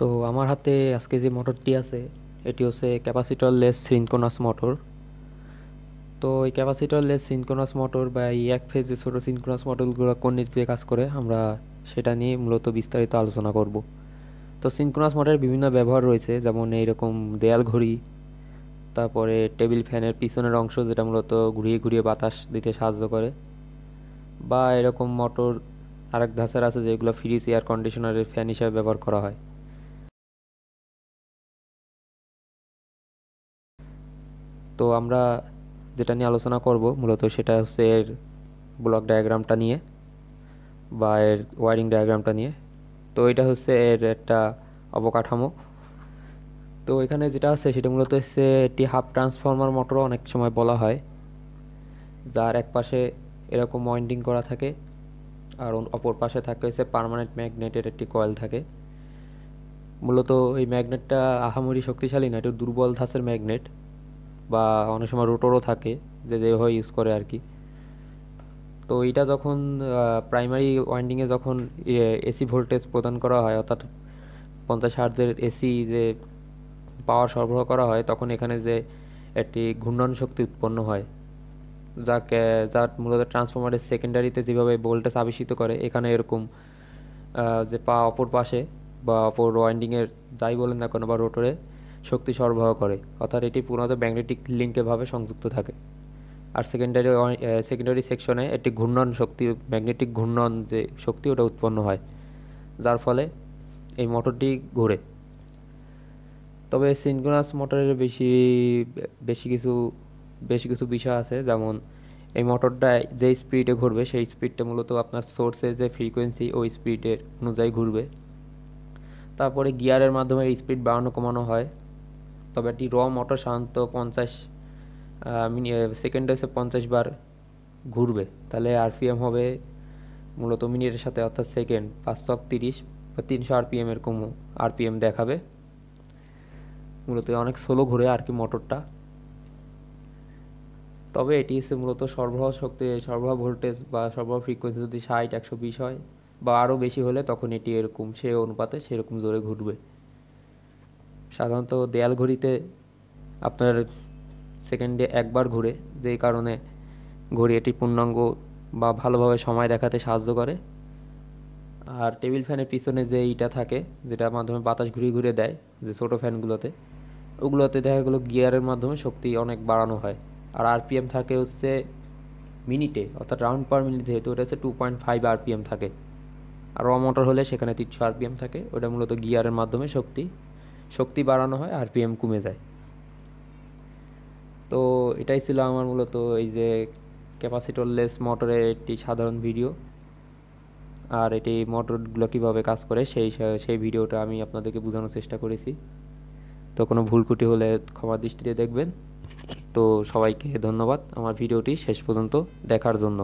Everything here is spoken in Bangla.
তো আমার হাতে আজকে যে মোটরটি আছে এটি হচ্ছে ক্যাপাসিটর লেস সিনকোনাস মোটর তো এই ক্যাপাসিটর লেস সিনকোনাস মোটর বা এই এক ফেজ যে ছোটো সিনকোনাস মোটরগুলো কোন নীতিতে কাজ করে আমরা সেটা নিয়ে মূলত বিস্তারিত আলোচনা করব তো সিনকোনাস মোটরের বিভিন্ন ব্যবহার রয়েছে যেমন এইরকম দেয়াল ঘড়ি তারপরে টেবিল ফ্যানের পিছনের অংশ যেটা মূলত ঘুরিয়ে ঘুরিয়ে বাতাস দিতে সাহায্য করে বা এরকম মোটর আরেক ধাঁচের আছে যেগুলো ফ্রিজ এয়ার কন্ডিশনারের ফ্যান হিসাবে ব্যবহার করা হয় তো আমরা যেটা নিয়ে আলোচনা করব মূলত সেটা হচ্ছে এর ব্লক ডায়াগ্রামটা নিয়ে বা এর ওয়ারিং ডায়াগ্রামটা নিয়ে তো এটা হচ্ছে এর একটা অবকাঠামো তো এখানে যেটা আছে সেটা মূলত হচ্ছে একটি হাফ ট্রান্সফর্মার মোটর অনেক সময় বলা হয় যার এক পাশে এরকম ওয়াইন্ডিং করা থাকে আর অপর পাশে থাকে হচ্ছে পারমানেন্ট ম্যাগনেটের একটি কয়েল থাকে মূলত এই ম্যাগনেটটা আহামরি শক্তিশালী না একটু দুর্বল ধাঁচের ম্যাগনেট বা অনেক সময় রোটরও থাকে যে যেভাবে ইউজ করে আর কি তো এটা যখন প্রাইমারি ওয়াইন্ডিংয়ে যখন এসি ভোল্টেজ প্রদান করা হয় অর্থাৎ পঞ্চাশ হার্জের এসি যে পাওয়ার সরবরাহ করা হয় তখন এখানে যে একটি ঘূর্ণন শক্তি উৎপন্ন হয় যাকে যা মূলত ট্রান্সফরমারের সেকেন্ডারিতে যেভাবে ভোল্টেজ আবিষ্কৃত করে এখানে এরকম যে পা অপর পাশে বা অপর ওয়াইন্ডিংয়ের যাই বলেন না কোনো বা রোটরে শক্তি সরবরাহ করে অর্থাৎ এটি পূর্ণত ম্যাগনেটিক লিঙ্কেভাবে সংযুক্ত থাকে আর সেকেন্ডারি সেকেন্ডারি সেকশনে একটি ঘূর্ণন শক্তি ম্যাগনেটিক ঘূর্ণন যে শক্তি ওটা উৎপন্ন হয় যার ফলে এই মোটরটি ঘোরে তবে সিনক্রোনাস মোটরের বেশি বেশি কিছু বেশি কিছু বিষয় আছে যেমন এই মোটরটা যে স্পিডে ঘুরবে সেই স্পিডটা মূলত আপনার সোর্সের যে ফ্রিকোয়েন্সি ওই স্পিডের অনুযায়ী ঘুরবে তারপরে গিয়ারের মাধ্যমে স্পিড বাড়ানো কমানো হয় তবে এটি র মোটর সাধারণত পঞ্চাশ মিনি সেকেন্ড ডেসে পঞ্চাশ বার ঘুরবে তাহলে আরপিএম হবে মূলত মিনিটের সাথে অর্থাৎ সেকেন্ড পাঁচশো তিরিশ বা তিনশো আরপিএম এরকম আরপিএম দেখাবে মূলত অনেক স্লো ঘুরে আর কি মোটরটা তবে এটি হচ্ছে মূলত সরবরাহ শক্তি সরবরাহ ভোল্টেজ বা সরবরাহ ফ্রিকোয়েন্সি যদি ষাট একশো বিশ হয় বা আরও বেশি হলে তখন এটি এরকম সে অনুপাতে সেরকম জোরে ঘুরবে সাধারণত দেয়াল ঘড়িতে আপনার সেকেন্ডে একবার ঘুরে যেই কারণে ঘড়ি এটি পূর্ণাঙ্গ বা ভালোভাবে সময় দেখাতে সাহায্য করে আর টেবিল ফ্যানের পিছনে যে ইটা থাকে যেটা মাধ্যমে বাতাস ঘুরিয়ে ঘুরে দেয় যে ছোটো ফ্যানগুলোতে ওগুলোতে দেখা গেলো গিয়ারের মাধ্যমে শক্তি অনেক বাড়ানো হয় আর আরপিএম থাকে হচ্ছে মিনিটে অর্থাৎ রাউন্ড পার মিনিট যেহেতু ওটা হচ্ছে টু পয়েন্ট ফাইভ আরপিএম থাকে আর র মোটর হলে সেখানে তিনশো আরপিএম থাকে ওটা মূলত গিয়ারের মাধ্যমে শক্তি শক্তি বাড়ানো হয় আর পিএম কমে যায় তো এটাই ছিল আমার মূলত এই যে ক্যাপাসিটরলেস মোটরের একটি সাধারণ ভিডিও আর এটি মোটরগুলো কীভাবে কাজ করে সেই সেই ভিডিওটা আমি আপনাদেরকে বোঝানোর চেষ্টা করেছি তো কোনো ভুল ত্রুটি হলে ক্ষমা দৃষ্টিতে দেখবেন তো সবাইকে ধন্যবাদ আমার ভিডিওটি শেষ পর্যন্ত দেখার জন্য